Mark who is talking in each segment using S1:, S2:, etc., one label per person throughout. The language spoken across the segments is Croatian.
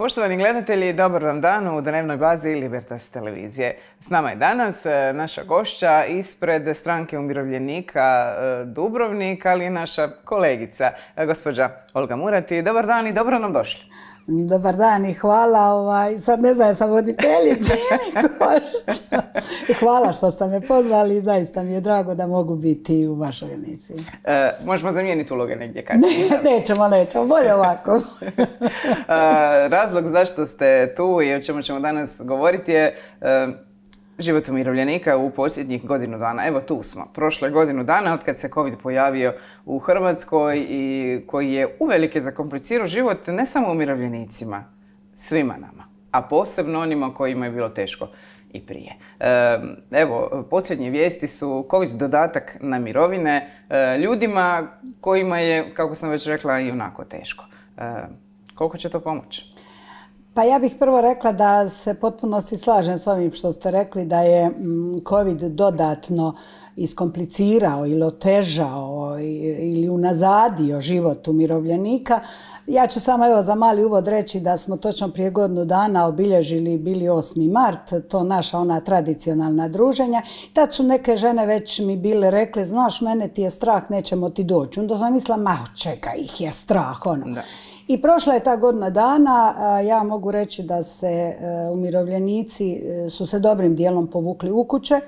S1: Poštovani gledatelji, dobar vam dan u dnevnoj bazi Libertas televizije. S nama je danas e, naša gošća ispred stranke umirovljenika e, Dubrovnik, ali i naša kolegica, e, gospođa Olga Murati. Dobar dan i dobro nam došli.
S2: Dobar dan i hvala, ovaj, sad ne znam ja sam voditeljica Hvala što ste me pozvali i zaista mi je drago da mogu biti u vašoj emisiji.
S1: E, možemo zamijeniti uloge negdje kasnije.
S2: Ne, nećemo, nećemo, bolje ovako.
S1: E, razlog zašto ste tu i o čemu ćemo danas govoriti je e, Život umirovljenika u posljednjih godinu dana. Evo tu smo. je godinu dana od kad se COVID pojavio u Hrvatskoj i koji je uvelike zakomplicirao život ne samo umirovljenicima, svima nama, a posebno onima kojima je bilo teško i prije. Evo, posljednje vijesti su COVID dodatak na mirovine e, ljudima kojima je, kako sam već rekla, i onako teško. Koliko će to pomoći?
S2: Pa ja bih prvo rekla da se potpuno si slažem s ovim što ste rekli da je mm, COVID dodatno iskomplicirao ili otežao ili unazadio život umirovljenika. Ja ću samo evo za mali uvod reći da smo točno prije godinu dana obilježili bili 8. mart, to naša ona tradicionalna druženja. Tad su neke žene već mi bile rekle, znaš mene ti je strah, nećemo ti doći. Onda sam mislila, ma čega ih je strah, ono. I prošla je ta godina dana, ja mogu reći da se e, umirovljenici e, su se dobrim dijelom povukli u kuće.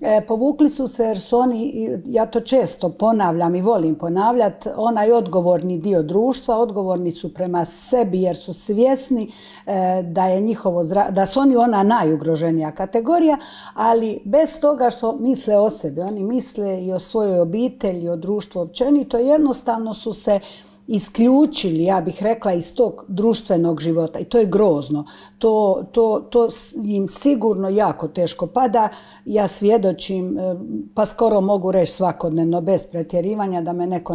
S2: E, povukli su se jer su oni, ja to često ponavljam i volim ponavljati, onaj odgovorni dio društva, odgovorni su prema sebi jer su svjesni da, je njihovo, da su oni ona najugroženija kategorija, ali bez toga što misle o sebi, oni misle i o svojoj obitelji, o društvu općenito, jednostavno su se isključili, ja bih rekla, iz tog društvenog života i to je grozno. To, to, to im sigurno jako teško pada. Ja svjedočim, e, pa skoro mogu reći svakodnevno, bez pretjerivanja, da me neko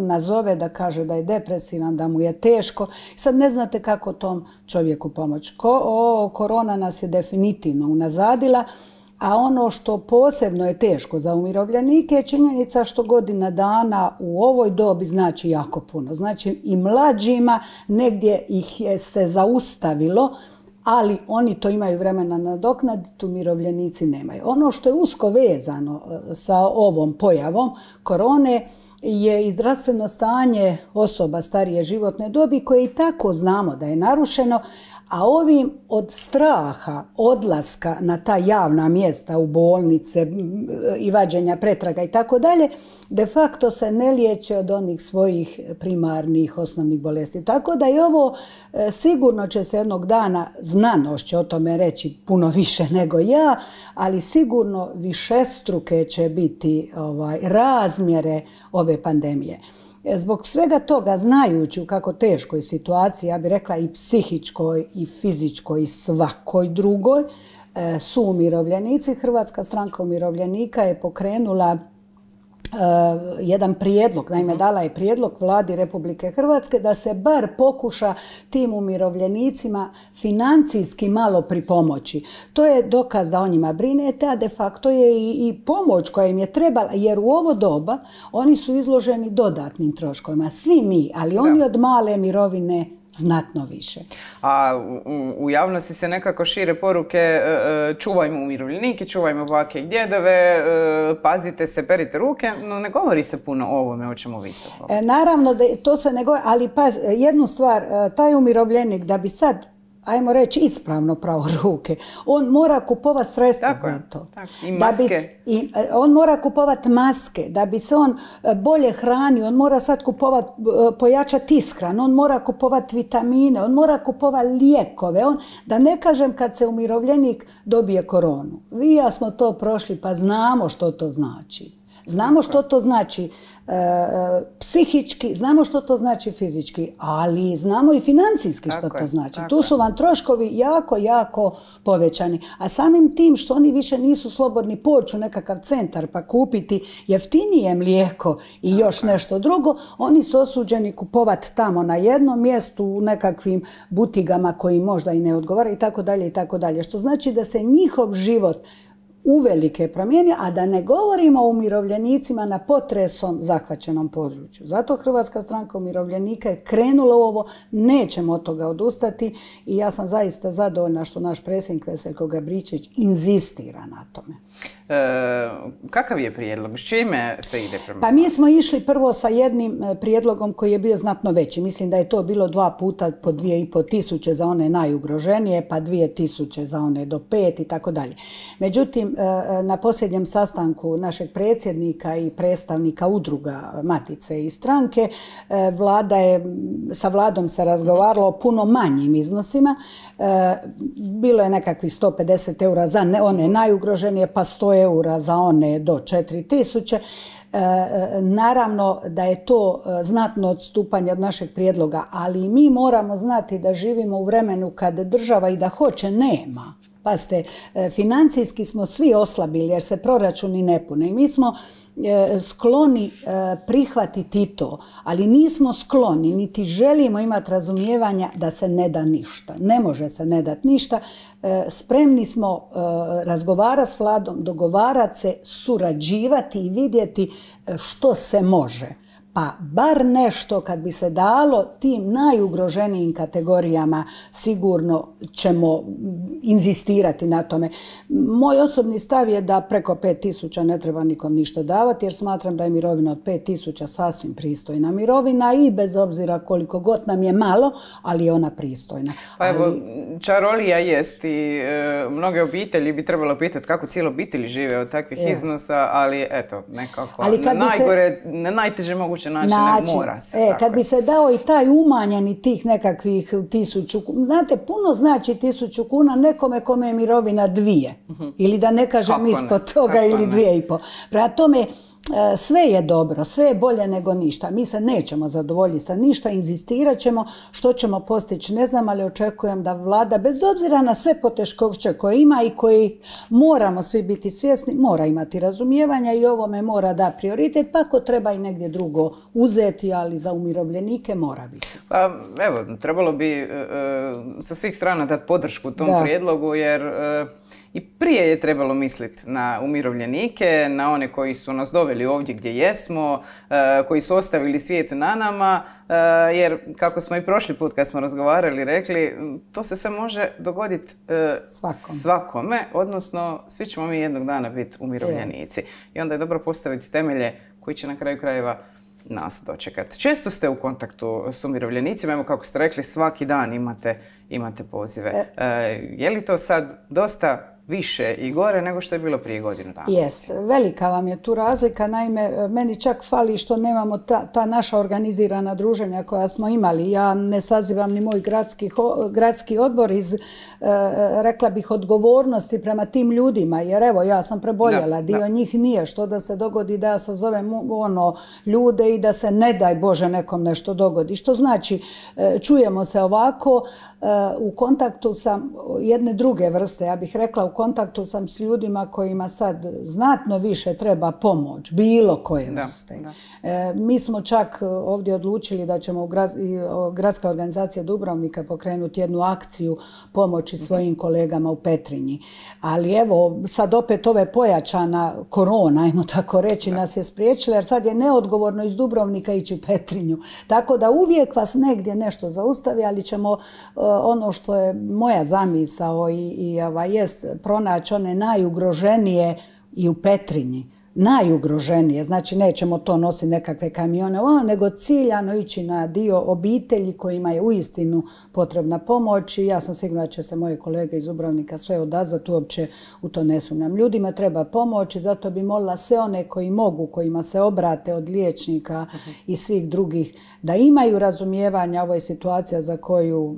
S2: nazove, da kaže da je depresivan, da mu je teško. Sad ne znate kako tom čovjeku pomoći. Ko, o, korona nas je definitivno unazadila a ono što posebno je teško za umirovljenike je činjenica što godina dana u ovoj dobi znači jako puno. Znači i mlađima negdje ih je se zaustavilo, ali oni to imaju vremena nadoknaditi, umirovljenici nemaju. Ono što je usko vezano e, sa ovom pojavom korone je i zdravstveno stanje osoba starije životne dobi koje i tako znamo da je narušeno, a ovim od straha odlaska na ta javna mjesta u bolnice i vađenja pretraga i tako dalje, de facto se ne liječe od onih svojih primarnih osnovnih bolesti. Tako da i ovo e, sigurno će se jednog dana, znanost će o tome reći puno više nego ja, ali sigurno višestruke će biti ovaj, razmjere ove pandemije. E, zbog svega toga, znajući u kako teškoj situaciji, ja bih rekla i psihičkoj, i fizičkoj, i svakoj drugoj, e, su umirovljenici. Hrvatska stranka umirovljenika je pokrenula Eh, jedan prijedlog, naime mhm. dala je prijedlog vladi Republike Hrvatske da se bar pokuša tim umirovljenicima financijski malo pripomoći. To je dokaz da o njima brinete, a de facto je i, pomoć koja im je trebala, jer u ovo doba oni su izloženi dodatnim troškovima. Svi mi, ali oni od male mirovine znatno
S1: više. A u, javnosti se nekako šire poruke e, e, čuvajmo umirovljenike, čuvajmo bake i djedove, e, pazite se, perite ruke, no ne govori se puno o ovome o čemu vi
S2: naravno, to se ne govori, ali pa jednu stvar, taj umirovljenik da bi sad ajmo reći, ispravno pravo ruke. On mora kupovati sredstva za to. I maske. E, on mora kupovati maske, da bi se on e, bolje hranio, on mora sad kupovati, e, pojačati ishran, on mora kupovati vitamine, on mora kupovati lijekove. On, da ne kažem kad se umirovljenik dobije koronu. Vi ja smo to prošli pa znamo što to znači. Znamo što to znači E, e, psihički, znamo što to znači fizički, ali znamo i financijski što to znači. Tu su vam troškovi jako, jako povećani. A samim tim što oni više nisu slobodni poći u nekakav centar pa kupiti jeftinije mlijeko i još nešto drugo, oni su osuđeni kupovati tamo na jednom mjestu u nekakvim butigama koji možda i ne odgovara i tako dalje i tako dalje. Što znači da se njihov život uvelike promijenio, a da ne govorimo o umirovljenicima na potresom zahvaćenom području. Zato Hrvatska stranka umirovljenika je krenula u ovo, nećemo od toga odustati i ja sam zaista zadovoljna što naš predsjednik Veseljko Gabričić inzistira
S1: na tome. E, kakav je prijedlog? S čime se ide prema? Pa mi smo
S2: išli prvo sa jednim e, prijedlogom koji je bio znatno veći. Mislim da je to bilo dva puta po dvije i po tisuće za one najugroženije, pa dvije tisuće za one do pet i tako dalje. Međutim, e, e, na posljednjem sastanku našeg predsjednika i predstavnika udruga Matice i stranke, vlada je, sa vladom se razgovaralo o puno manjim iznosima. E, bilo je nekakvih 150 eura za one najugroženije, pa 100 eura za one do 4000. E, e, naravno da je to znatno odstupanje od našeg prijedloga, ali mi moramo znati da živimo u vremenu kad država i da hoće nema. Pazite, financijski smo svi oslabili jer se proračuni ne pune i mi smo E, skloni e, prihvatiti to, ali nismo skloni, niti želimo imati razumijevanja da se ne da ništa. Ne može se ne dati ništa. E, spremni smo razgovarati s vladom, dogovarati se, surađivati i vidjeti što se može pa bar nešto kad bi se dalo tim najugroženijim kategorijama sigurno ćemo inzistirati na tome. Moj osobni stav je da preko 5000 ne treba nikom ništa davati jer smatram da je mirovina od 5000 sasvim pristojna mirovina i bez obzira koliko god nam je malo, ali je ona
S1: pristojna. Pa evo, ali... čarolija jest i e, mnoge obitelji bi trebalo pitati kako cijelo obitelji žive od takvih iznosa, ali eto, nekako ali kad najgore, najteže moguće će E,
S2: kad bi se dao i taj umanjeni tih nekakvih tisuću kuna, znate, puno znači tisuću kuna nekome kome je mirovina dvije. Mhm. Ili da ne kažem ispod toga ili ne? dvije i Prema tome, E, sve je dobro, sve je bolje nego ništa. Mi se nećemo zadovoljiti sa ništa, inzistirat ćemo što ćemo postići. Ne znam, ali očekujem da vlada, bez obzira na sve poteškoće koje ima i koji moramo svi biti svjesni, mora imati razumijevanja i ovome mora da prioritet, pa ako treba i negdje drugo uzeti, ali za umirovljenike mora biti.
S1: Pa evo, trebalo bi e, e, sa svih strana dati podršku tom prijedlogu, jer i prije je trebalo misliti na umirovljenike, na one koji su nas doveli ovdje gdje jesmo, e, koji su ostavili svijet na nama, e, jer kako smo i prošli put kad smo razgovarali rekli, to se sve može dogoditi e, svakome, odnosno svi ćemo mi jednog dana biti umirovljenici. I onda je dobro postaviti temelje koji će na kraju krajeva nas dočekati. Često ste u kontaktu s umirovljenicima, evo kako ste rekli, svaki dan imate, imate pozive. je li to sad dosta više i gore nego što je bilo prije godinu dana. Jes,
S2: velika vam je tu razlika. Naime, meni čak fali što nemamo ta, naša organizirana druženja koja smo imali. Ja ne sazivam ni moj gradski, odbor iz, e, rekla bih, odgovornosti prema tim ljudima. Jer evo, ja sam preboljela, dio njih nije. Što da se dogodi da ja sazovem ono, ljude i da se ne daj Bože nekom nešto dogodi. Što znači, e, čujemo se ovako, e, u kontaktu sa jedne druge vrste, ja bih rekla, u kontaktu sam s ljudima kojima sad znatno više treba pomoć, bilo koje vrste. E, mi smo čak ovdje odlučili da ćemo u gradska organizacija Dubrovnika pokrenuti jednu akciju pomoći mhm. svojim kolegama u Petrinji. Ali evo, sad opet ove pojačana korona, ajmo tako reći, nas je spriječila jer sad je neodgovorno iz Dubrovnika ići u Petrinju. Tako da uvijek vas negdje nešto zaustavi, ali ćemo e, ono što je moja zamisao i, i ova, jest pronaći one najugroženije i u Petrinji. Najugroženije, znači nećemo to nositi nekakve kamione, ono, nego ciljano ići na dio obitelji kojima je uistinu potrebna pomoć i ja sam sigurna da će se moje kolege iz Ubrovnika sve odazvati, uopće u to ne nam Ljudima treba pomoć i zato bi molila sve one koji mogu, kojima se obrate od liječnika i svih drugih, da imaju razumijevanja, ovo je situacija za koju,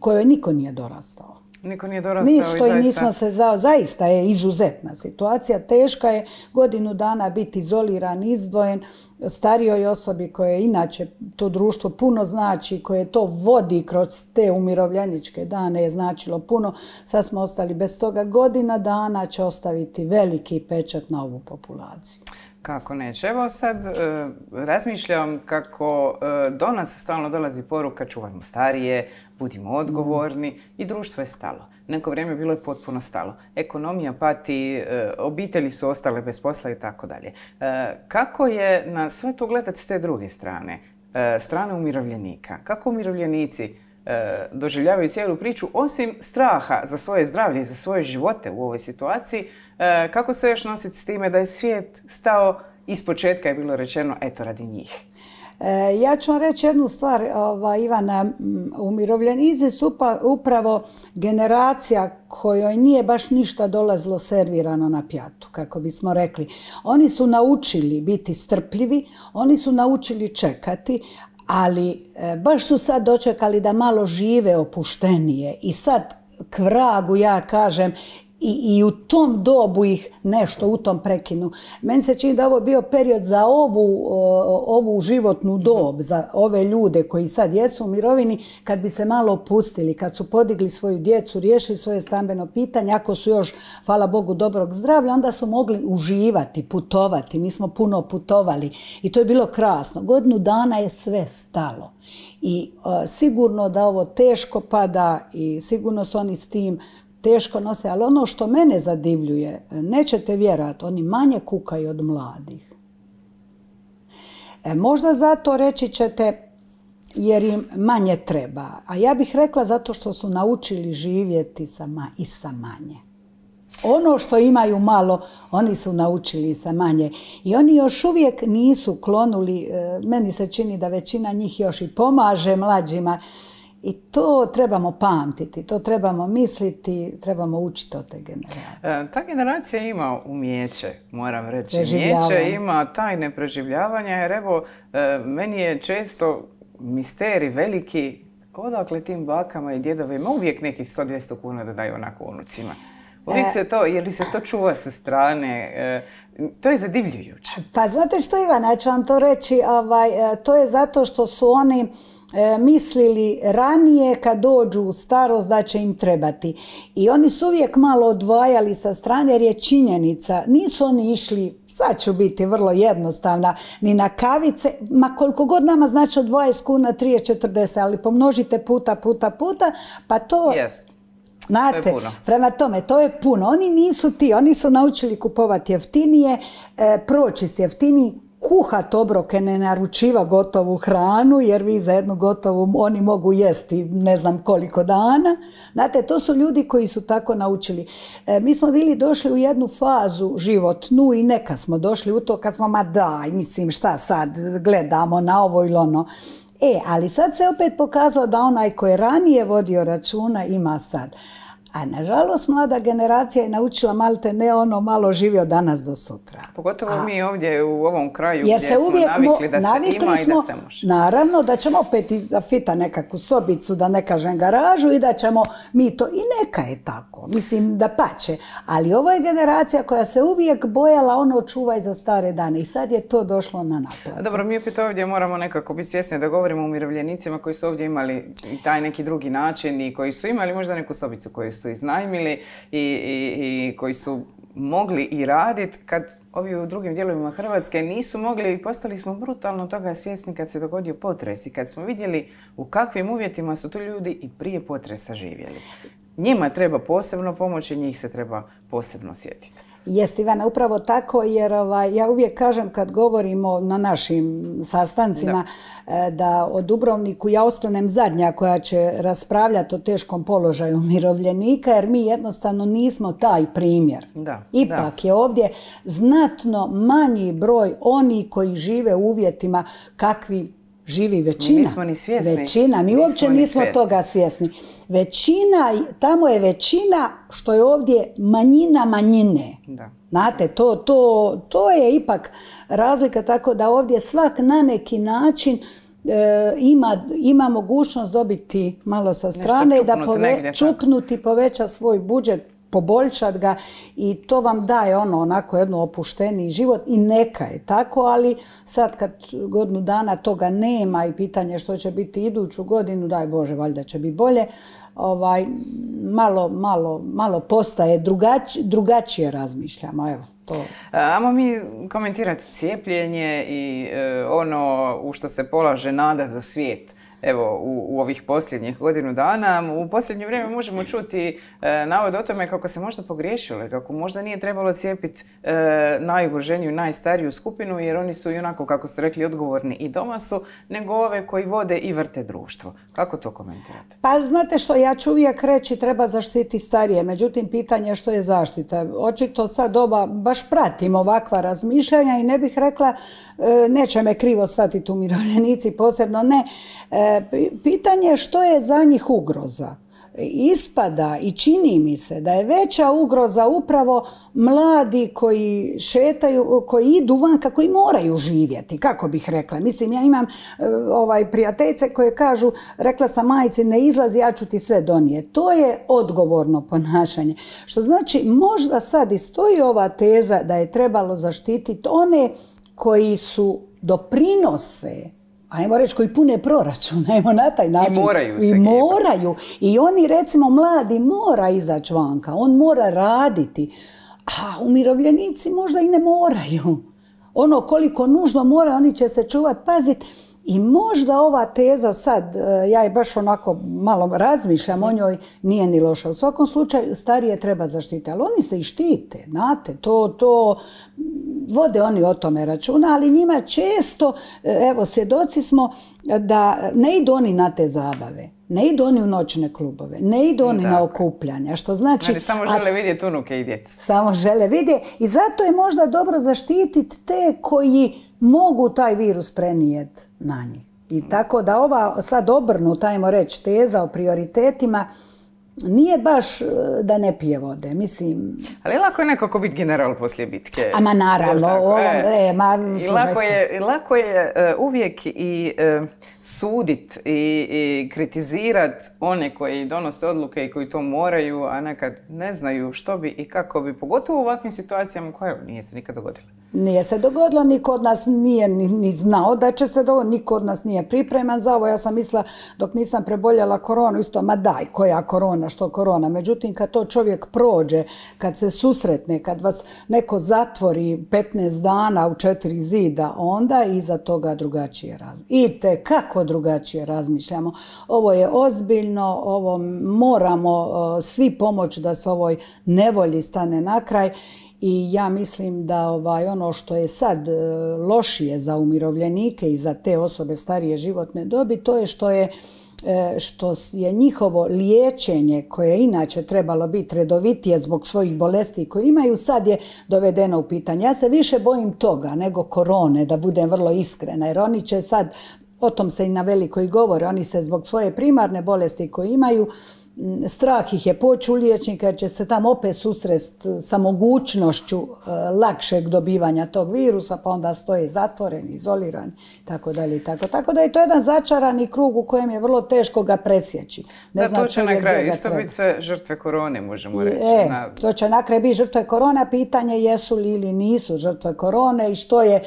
S2: kojoj niko nije dorastao.
S1: Niko nije dorastao i zaista... nismo se
S2: Zaista je izuzetna situacija. Teška je godinu dana biti izoliran, izdvojen. Starijoj osobi koje inače to društvo puno znači, koje to vodi kroz te umirovljeničke dane je značilo puno. Sad smo ostali bez toga. Godina dana će ostaviti veliki pečat na ovu populaciju.
S1: Kako neće? Evo sad e, razmišljam kako e, do nas stalno dolazi poruka čuvajmo starije, budimo odgovorni i društvo je stalo. Neko vrijeme bilo je potpuno stalo. Ekonomija pati, e, obitelji su ostale bez posla i tako dalje. Kako je na sve to gledati s te druge strane? Strane umirovljenika. Kako umirovljenici E, doživljavaju cijelu priču, osim straha za svoje zdravlje i za svoje živote u ovoj situaciji, e, kako se još nositi s time da je svijet stao iz početka je bilo rečeno eto radi njih.
S2: E, ja ću vam reći jednu stvar, ova, Ivana, umirovljenici su upravo generacija kojoj nije baš ništa dolazilo servirano na pjatu, kako bismo rekli. Oni su naučili biti strpljivi, oni su naučili čekati, ali e, baš su sad dočekali da malo žive opuštenije i sad kvragu ja kažem i, i u tom dobu ih nešto u tom prekinu. Meni se čini da ovo bio period za ovu, ovu životnu dob, za ove ljude koji sad jesu u mirovini, kad bi se malo opustili, kad su podigli svoju djecu, riješili svoje stambeno pitanje, ako su još, hvala Bogu, dobrog zdravlja, onda su mogli uživati, putovati. Mi smo puno putovali i to je bilo krasno. Godinu dana je sve stalo. I e, sigurno da ovo teško pada i sigurno su oni s tim teško nose, ali ono što mene zadivljuje, nećete vjerati, oni manje kukaju od mladih. E, možda zato reći ćete jer im manje treba, a ja bih rekla zato što su naučili živjeti i sa manje. Ono što imaju malo, oni su naučili sa manje. I oni još uvijek nisu klonuli, e, meni se čini da većina njih još i pomaže mlađima, i to trebamo pamtiti, to trebamo misliti, trebamo učiti od te generacije.
S1: E, ta generacija ima umijeće, moram reći. Umijeće ima tajne preživljavanja, jer evo, e, meni je često misteri veliki, odakle tim bakama i djedovima uvijek nekih 100-200 kuna da daju onako unucima. Uvijek e, se to, je li se to čuva sa strane, to je zadivljujuće.
S2: Pa znate što Ivana, ja ću vam to reći, ovaj, to je zato što su oni E, mislili ranije kad dođu u starost da će im trebati. I oni su uvijek malo odvajali sa strane jer je činjenica. Nisu oni išli sad ću biti vrlo jednostavna, ni na kavice, ma koliko god nama znači od 20 kuna, 30, 40, ali pomnožite puta, puta, puta, pa to... Jest. Znate, prema tome, to je puno. Oni nisu ti, oni su naučili kupovati jeftinije, e, proći s jeftinijim, Kuha obroke, ne naručiva gotovu hranu, jer vi za jednu gotovu oni mogu jesti ne znam koliko dana. Znate, to su ljudi koji su tako naučili. E, mi smo bili došli u jednu fazu životnu i neka smo došli u to kad smo, ma daj, mislim šta sad, gledamo na ovo ili ono. E, ali sad se opet pokazalo da onaj koji je ranije vodio računa ima sad. A nažalost, mlada generacija je naučila malte ne ono malo živio danas do sutra.
S1: Pogotovo mi ovdje u ovom kraju jer gdje se smo navikli da se ima i da se
S2: može. Naravno da ćemo opet iza fita nekakvu sobicu, da ne kažem garažu i da ćemo mi to. I neka je tako, mislim da pače. Ali ovo je generacija koja se uvijek bojala ono čuvaj za stare dane i sad je to došlo na naplatu.
S1: Dobro, mi opet ovdje moramo nekako biti svjesni da govorimo o umirovljenicima koji su ovdje imali taj neki drugi način i koji su imali možda neku sobicu koju su iznajmili i, i, i koji su mogli i radit kad ovi u drugim dijelovima Hrvatske nisu mogli i postali smo brutalno toga svjesni kad se dogodio potres i kad smo vidjeli u kakvim uvjetima su tu ljudi i prije potresa živjeli. Njima treba posebno i njih se treba posebno sjetiti.
S2: Jeste Ivana, upravo tako jer ovaj, ja uvijek kažem kad govorimo na našim sastancima da. Eh, o Dubrovniku ja ostanem zadnja koja će raspravljati o teškom položaju umirovljenika jer mi jednostavno nismo taj primjer. Ipak je ovdje znatno manji broj oni koji žive u uvjetima kakvi živi većina. Mi ni svjesni. Većina, mi uopće nismo toga svjesni. Većina, tamo je većina što je ovdje manjina manjine. Znate, to, to, je ipak razlika tako da ovdje svak na neki način e, ima, mogućnost dobiti malo sa strane i da pove, čuknuti poveća svoj budžet poboljšati ga i to vam daje ono onako jedno opušteniji život i neka je tako, ali sad kad godinu dana toga nema i pitanje što će biti iduću godinu, daj Bože, valjda će biti bolje, ovaj, malo, malo, malo postaje drugač, drugačije razmišljamo, evo
S1: to. E, Amo mi komentirati cijepljenje i e, ono u što se polaže nada za svijet evo, u, ovih posljednjih godinu dana. U posljednje vrijeme možemo čuti e, navod o tome kako se možda pogriješilo, kako možda nije trebalo cijepiti e, najugroženiju, najstariju skupinu, jer oni su i onako, kako ste rekli, odgovorni i doma su, nego ove koji vode i vrte društvo. Kako to komentirate?
S2: Pa znate što, ja ću uvijek reći treba zaštiti starije, međutim pitanje što je zaštita. Očito sad oba baš pratim ovakva razmišljanja i ne bih rekla, e, neće me krivo shvatiti umirovljenici, posebno ne, e, pitanje je što je za njih ugroza ispada i čini mi se da je veća ugroza upravo mladi koji šetaju, koji idu van koji moraju živjeti, kako bih rekla. Mislim, ja imam e, ovaj, prijateljice koje kažu, rekla sam majici, ne izlazi, ja ću ti sve donije. To je odgovorno ponašanje. Što znači, možda sad i stoji ova teza da je trebalo zaštititi one koji su doprinose ajmo reći, koji pune proračun, ajmo na taj način. I moraju se I moraju. I oni, recimo, mladi mora izaći vanka, on mora raditi. A umirovljenici možda i ne moraju. Ono koliko nužno mora, oni će se čuvati, paziti. I možda ova teza sad, e, ja je baš onako malo razmišljam o njoj, nije ni loša. U svakom slučaju starije treba zaštiti, ali oni se i štite, znate, to, to vode oni o tome računa, ali njima često, e, evo svjedoci smo da ne idu oni na te zabave. Ne idu oni u noćne klubove, ne idu oni na okupljanja, što znači... samo žele
S1: vidjeti unuke i djecu.
S2: Samo žele vidjeti i zato je možda dobro zaštititi te koji mogu taj virus prenijeti na njih. I tako da ova sad obrnuta, ajmo reći, teza o prioritetima nije baš e, da ne pije vode, mislim...
S1: Ali lako je nekako biti general poslije bitke. Ama naravno, lako je, lako je uvijek i uh, sudit i, i kritizirat one koji donose odluke i koji to moraju, a nekad ne znaju što bi i kako bi, pogotovo u ovakvim situacijama koje nije se nikad dogodilo
S2: Nije se dogodilo, niko od nas nije ni, znao da će se dogoditi, niko od nas nije pripreman za ovo. Ja sam mislila dok nisam preboljela koronu, isto, ma daj, koja korona, što korona. Međutim, kad to čovjek prođe, kad se susretne, kad vas neko zatvori 15 dana u četiri zida, onda iza toga drugačije razmišljamo. I te kako drugačije razmišljamo. Ovo je ozbiljno, ovo moramo svi pomoći da se ovoj nevolji stane na kraj i ja mislim da ovaj ono što je sad e, lošije za umirovljenike i za te osobe starije životne dobi to je što je E, što je njihovo liječenje koje je inače trebalo biti redovitije zbog svojih bolesti koje imaju, sad je dovedeno u pitanje. Ja se više bojim toga nego korone, da budem vrlo iskrena, jer oni će sad o tom se i na veliko i govore. Oni se zbog svoje primarne bolesti koje imaju strah ih je poći u liječnika jer će se tamo opet susrest sa mogućnošću e, lakšeg dobivanja tog virusa, pa onda stoje zatvoren, izoliran, tako dalje i tako. Tako da je to jedan začarani krug u kojem je vrlo teško ga presjeći. Ne da, to će na kraju isto biti sve
S1: žrtve korone, možemo reći.
S2: To će na kraju biti žrtve korona, pitanje jesu li ili nisu žrtve korone i što je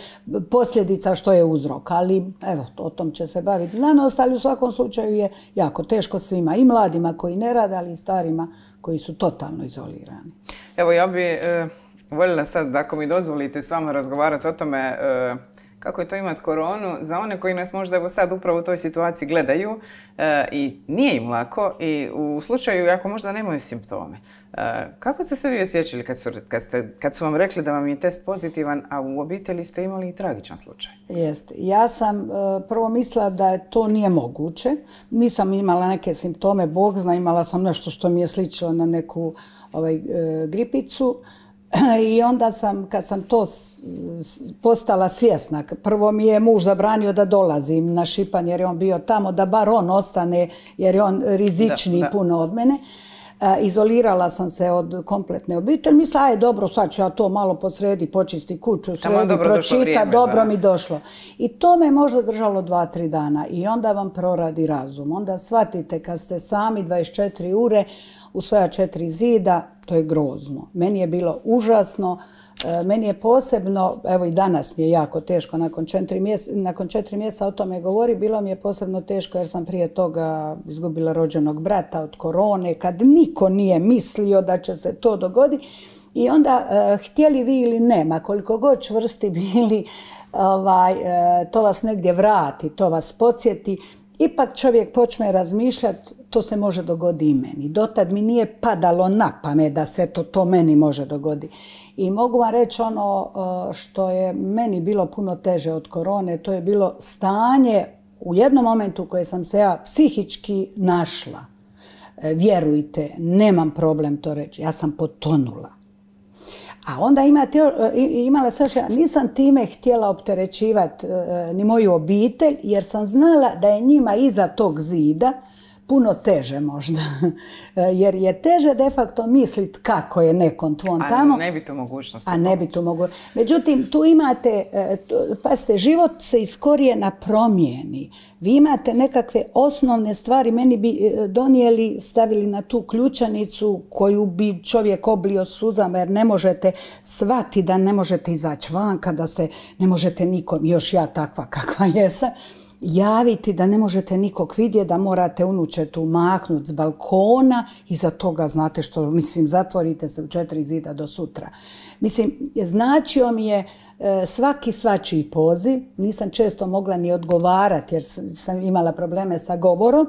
S2: posljedica, što je uzrok. Ali evo, o tom će se baviti znanost, ali u svakom slučaju je jako teško svima i mladima koji ne rade ali i starima koji su totalno izolirani.
S1: Evo ja bi eh, voljela sad, ako mi dozvolite s vama razgovarati o tome, eh, kako je to imati koronu, za one koji nas možda evo sad upravo u toj situaciji gledaju e, i nije im lako i u slučaju ako možda nemaju simptome. E, kako ste se vi osjećali kad su, kad, vam rekli da vam je test pozitivan, a u obitelji ste imali i tragičan slučaj?
S2: Jeste. Ja sam e, prvo mislila da to nije moguće. Nisam imala neke simptome, bog zna, imala sam nešto što mi je sličilo na neku ovaj, gripicu I onda sam, kad sam to postala svjesna, prvo mi je muž zabranio da dolazim na Šipan jer je on bio tamo, da bar on ostane jer je on rizični puno od mene. E, izolirala sam se od kompletne obitelji. Mislim, aj dobro, sad ću ja to malo posredi, počisti kuću, sredi, pročita, dobro mi došlo. I to me možda držalo dva, tri dana i onda vam proradi razum. Onda shvatite kad ste sami 24 ure u svoja četiri zida, to je grozno. Meni je bilo užasno, E, meni je posebno, evo i danas mi je jako teško, nakon četiri, mjeseca, o tome govori, bilo mi je posebno teško jer sam prije toga izgubila rođenog brata od korone, kad niko nije mislio da će se to dogoditi. I onda, e, htjeli vi ili nema, koliko god čvrsti bili, ovaj, e, to vas negdje vrati, to vas podsjeti ipak čovjek počne razmišljati, to se može dogoditi i meni. Dotad mi nije padalo na pamet da se to, to meni može dogoditi. I mogu vam reći ono e, što je meni bilo puno teže od korone, to je bilo stanje u jednom momentu koje sam se ja psihički našla. E, vjerujte, nemam problem to reći, ja sam potonula. A onda e, imala sam ja nisam time htjela opterećivati e, ni moju obitelj jer sam znala da je njima iza tog zida puno teže možda. Jer je teže de facto mislit kako je nekom tvom tamo. A
S1: ne bi tu mogućnost.
S2: A ne bi tu mogućnosti. Međutim, tu imate, e, pazite, život se iz korijena promijeni. Vi imate nekakve osnovne stvari, meni bi e, donijeli, stavili na tu ključanicu koju bi čovjek oblio suzama jer ne možete svati da ne možete izaći van kada se ne možete nikom, još ja takva kakva jesam javiti da ne možete nikog vidjeti, da morate unučetu mahnuti s balkona i za toga znate što, mislim, zatvorite se u četiri zida do sutra. Mislim, značio mi je e, svaki svačiji poziv, nisam često mogla ni odgovarati jer sam imala probleme sa govorom,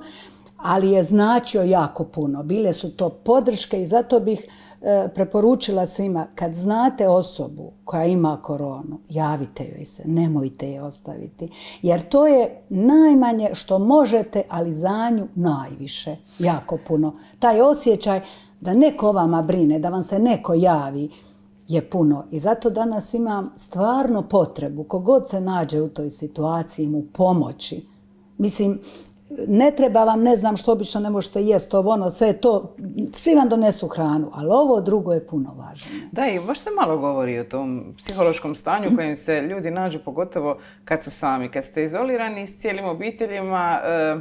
S2: ali je značio jako puno. Bile su to podrške i zato bih E, preporučila svima, kad znate osobu koja ima koronu, javite joj se, nemojte je ostaviti. Jer to je najmanje što možete, ali za nju najviše, jako puno. Taj osjećaj da neko vama brine, da vam se neko javi, je puno. I zato danas imam stvarno potrebu, kogod se nađe u toj situaciji, mu pomoći. Mislim, ne treba vam, ne znam što obično ne možete jesti, ovo ono, sve to, svi vam donesu hranu, ali ovo drugo je puno važno.
S1: Da, i baš se malo govori o tom psihološkom stanju u kojem se ljudi nađu, pogotovo kad su sami, kad ste izolirani s cijelim obiteljima, eh,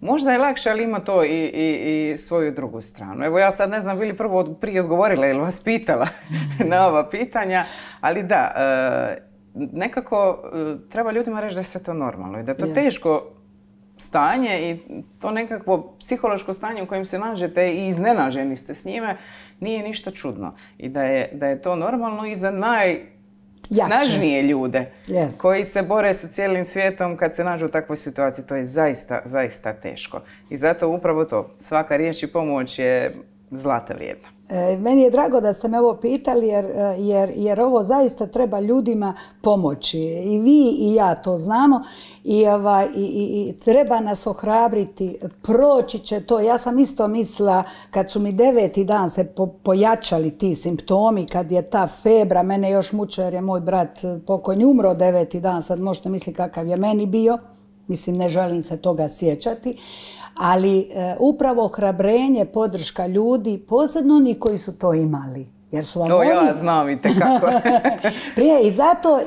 S1: možda je lakše, ali ima to i, svoju drugu stranu. Evo ja sad ne znam, bili prvo prije odgovorila ili vas pitala na ova pitanja, ali da, eh, nekako eh, treba ljudima reći da je sve to normalno i da je to teško stanje i to nekakvo psihološko stanje u kojem se nađete i iznenaženi ste s njime, nije ništa čudno. I da je, da je to normalno i za snažnije ljude koji se bore sa cijelim svijetom kad se nađu u takvoj situaciji. To je zaista, zaista teško. I zato upravo to, svaka riječ i pomoć je zlata vrijedna.
S2: E, meni je drago da ste me ovo pitali e, jer, ovo zaista treba ljudima pomoći. I vi i ja to znamo i, treba nas ohrabriti. Proći će to. Ja sam isto mislila kad su mi deveti dan se pojačali ti simptomi, kad je ta febra, mene još muče jer je moj brat e, pokojni umro deveti dan, sad možete misliti kakav je meni bio. Mislim, ne želim se toga sjećati, ali e, upravo ohrabrenje, podrška ljudi, posebno oni koji su to imali. Jer su
S1: vam ja znam i
S2: Prije i zato,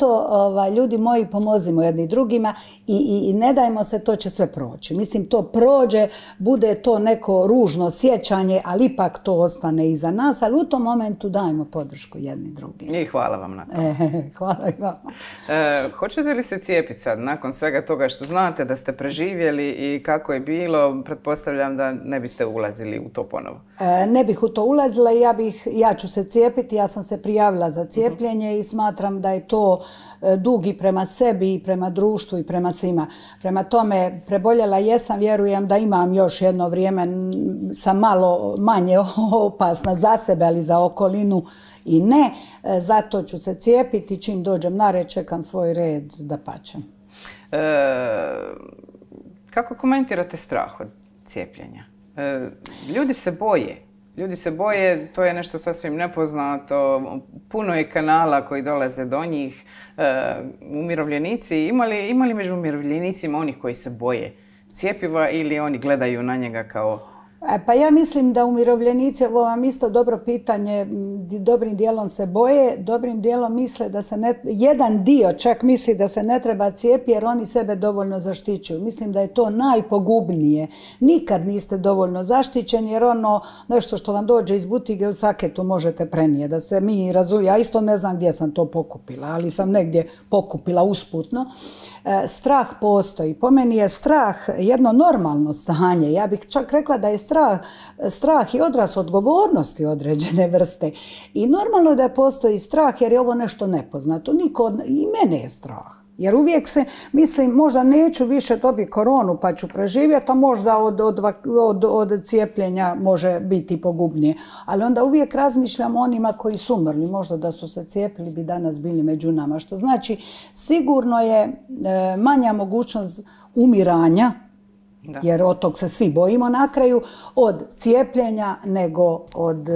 S2: e, ovaj, ljudi moji pomozimo jedni drugima i, ne dajmo se, to će sve proći. Mislim, to prođe, bude to neko ružno sjećanje, ali ipak to ostane iza nas, ali u tom momentu dajmo podršku jedni
S1: drugima. I hvala vam na to.
S2: E, hvala i vama.
S1: E, hoćete li se cijepiti sad, nakon svega toga što znate, da ste preživjeli i kako je bilo, pretpostavljam da ne biste ulazili u to ponovo.
S2: ne bih u to ulazila i ja bih ja ću se cijepiti, ja sam se prijavila za mhm. cijepljenje i smatram da je to e, dug i prema sebi i prema društvu i prema svima. Prema tome, preboljela jesam, vjerujem da imam još jedno vrijeme, sam malo manje opasna za sebe, ali za okolinu i ne, e, zato ću se cijepiti, čim dođem na red, čekam svoj red da pačem.
S1: E, kako komentirate strah od cijepljenja? ljudi se boje Ljudi se boje, to je nešto sasvim nepoznato. Puno je kanala koji dolaze do njih. E, umirovljenici, imali, imali među umirovljenicima onih koji se boje cijepiva ili oni gledaju na njega kao E,
S2: pa ja mislim da umirovljenici, ovo vam isto dobro pitanje, dobrim dijelom se boje, dobrim dijelom misle da se ne, jedan dio čak misli da se ne treba cijepi jer oni sebe dovoljno zaštićuju. Mislim da je to najpogubnije. Nikad niste dovoljno zaštićeni jer ono nešto što vam dođe iz butige u saketu možete prenijeti. Da se mi razumije, ja isto ne znam gdje sam to pokupila, ali sam negdje pokupila usputno. E, strah postoji. Po meni je strah jedno normalno stanje. Ja bih čak rekla da je strah, strah i odras odgovornosti određene vrste. I normalno da postoji strah jer je ovo nešto nepoznato. Niko I mene je strah. Jer uvijek se, mislim, možda neću više dobiti koronu pa ću preživjeti, a možda od, od, od, od cijepljenja može biti pogubnije. Ali onda uvijek razmišljam o onima koji su umrli. Možda da su se cijepili bi danas bili među nama. Što znači, sigurno je e, manja mogućnost umiranja jer od se svi bojimo na kraju, od cijepljenja nego od,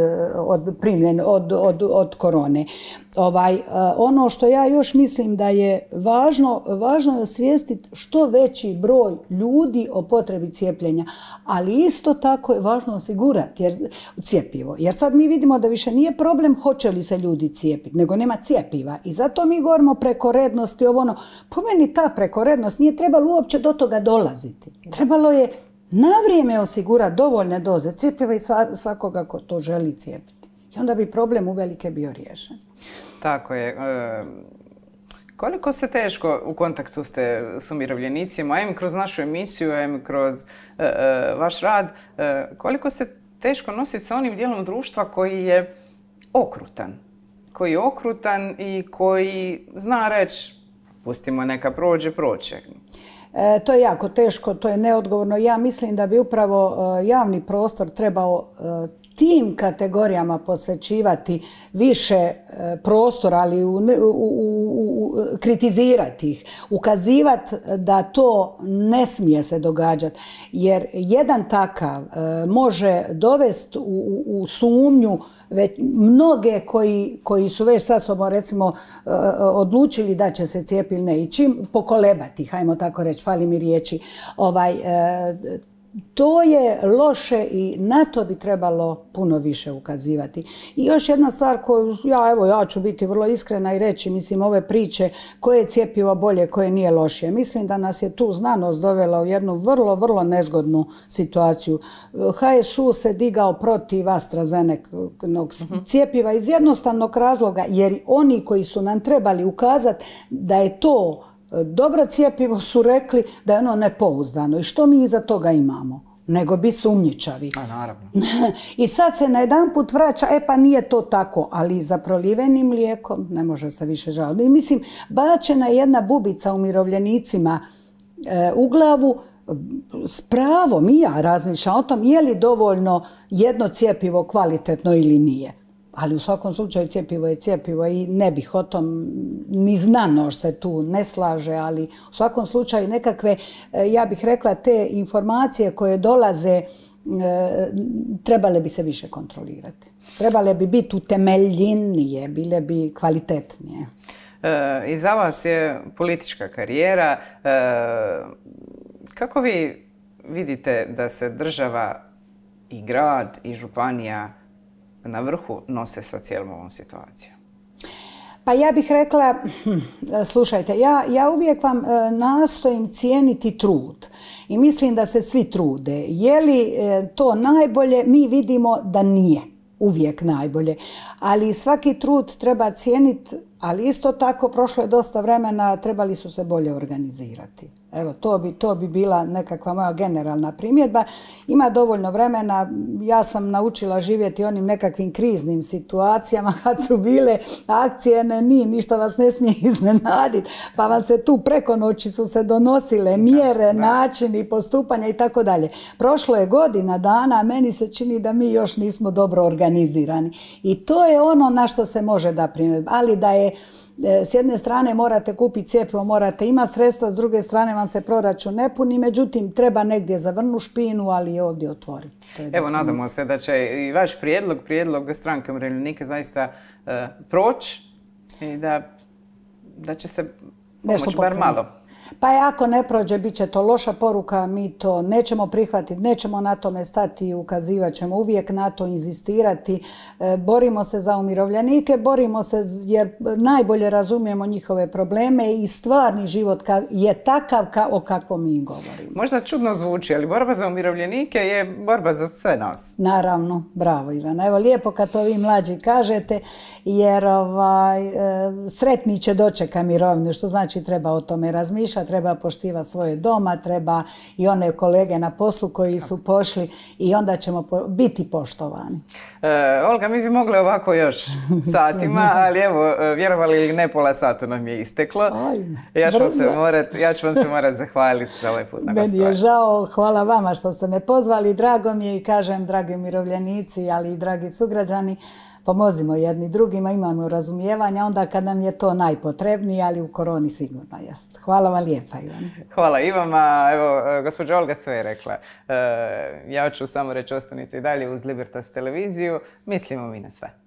S2: od primljen, od korone. Ovaj, e, ono što ja još mislim da je važno, važno je osvijestiti što veći broj ljudi o potrebi cijepljenja, ali isto tako je važno osigurati jer, cijepivo. Jer sad mi vidimo da više nije problem hoće li se ljudi cijepiti, nego nema cijepiva. I zato mi govorimo prekorednosti, ovo ono. Po meni ta prekorednost nije trebalo uopće do toga dolaziti. Trebalo je na vrijeme osigurati dovoljne doze cijepiva i svakoga ko to želi cijepiti. I onda bi problem uvelike bio riješen.
S1: Tako je. E, koliko se teško u kontaktu ste s umirovljenicima, em kroz našu emisiju, em kroz e, e, vaš rad, koliko se teško nositi sa onim dijelom društva koji je okrutan? Koji je okrutan i koji zna reći, pustimo neka prođe, prođe.
S2: E, to je jako teško, to je neodgovorno. Ja mislim da bi upravo e, javni prostor trebao e, tim kategorijama posvećivati više prostora, ali kritizirati ih, ukazivati da to ne smije se događati. Jer jedan takav može dovesti u sumnju već mnoge koji, koji su već sa sobom recimo e, odlučili da će se cijepiti ili ne ići, pokolebati, hajmo tako reći, fali mi riječi, ovaj, e, to je loše i na to bi trebalo puno više ukazivati. I još jedna stvar koju ja, evo, ja ću biti vrlo iskrena i reći, mislim, ove priče koje je cijepivo bolje, koje nije lošije. Mislim da nas je tu znanost dovela u jednu vrlo, vrlo nezgodnu situaciju. HSU se digao protiv AstraZeneca mhm. cijepiva iz jednostavnog razloga, jer oni koji su nam trebali ukazati da je to dobro cijepivo su rekli da je ono nepouzdano. I što mi iza toga imamo? nego bi sumnjičavi. Pa naravno. I sad se na jedan put vraća, e pa nije to tako, ali za prolivenim mlijekom ne može se više žaliti. I mislim, bačena je jedna bubica umirovljenicima mirovljenicima u glavu, s pravom i ja razmišljam o tom je li dovoljno jedno cijepivo kvalitetno ili nije ali u svakom slučaju cjepivo je cjepivo i ne bih o tom ni znano se tu ne slaže, ali u svakom slučaju nekakve, e, ja bih rekla, te informacije koje dolaze e, trebale bi se više kontrolirati. Trebale bi biti temeljinije, bile bi kvalitetnije.
S1: E, I za vas je politička karijera. kako vi vidite da se država i grad i županija na vrhu nose sa cijelom ovom situacijom?
S2: Pa ja bih rekla, hm, slušajte, ja, ja uvijek vam e, nastojim cijeniti trud i mislim da se svi trude. Je li e, to najbolje? Mi vidimo da nije uvijek najbolje, ali svaki trud treba cijeniti ali isto tako prošlo je dosta vremena, trebali su se bolje organizirati. Evo, to bi, to bi bila nekakva moja generalna primjedba. Ima dovoljno vremena, ja sam naučila živjeti onim nekakvim kriznim situacijama kad su bile akcije, ne, ni, ništa vas ne smije iznenaditi, pa vam se tu preko noći su se donosile mjere, načini, postupanja i tako dalje. Prošlo je godina dana, a meni se čini da mi još nismo dobro organizirani. I to je ono na što se može da primjedba. ali da je E, s jedne strane morate kupiti cijepivo, morate ima sredstva, s druge strane vam se proračun ne puni, međutim treba negdje zavrnu špinu, ali je ovdje otvoriti.
S1: Evo, nadamo se da će i vaš prijedlog, prijedlog stranke umirovljenike zaista e, proći i da, da će se
S2: pomoći bar malo pa je ako ne prođe, bit će to loša poruka, mi to nećemo prihvatiti, nećemo na tome stati i ukazivat ćemo uvijek na to inzistirati. E, borimo se za umirovljenike, borimo se jer najbolje razumijemo njihove probleme i stvarni život je takav o kakvom mi govorimo.
S1: Možda čudno zvuči, ali borba za umirovljenike je borba za sve nas.
S2: Naravno, bravo Ivana. Evo lijepo kad to vi mlađi kažete, jer ovaj, e, sretni će dočeka mirovinu, što znači treba o tome razmišljati treba poštivati svoje doma, treba i one kolege na poslu koji su pošli i onda ćemo biti poštovani.
S1: E, Olga, mi bi mogli ovako još satima, ali evo, vjerovali ne, pola sata nam je isteklo. ja, ću vam se morati zahvaliti za ovaj put na Meni je
S2: žao, hvala vama što ste me pozvali, drago mi je i kažem, dragi umirovljenici, ali i dragi sugrađani, pomozimo jedni drugima, imamo razumijevanja, onda kad nam je to najpotrebnije, ali u koroni sigurno jest. Hvala vam lijepa, Ivan.
S1: Hvala i vama. Evo, e, gospođa Olga sve je rekla. E, ja ću samo reći ostanite i dalje uz Libertas televiziju. Mislimo mi na sve.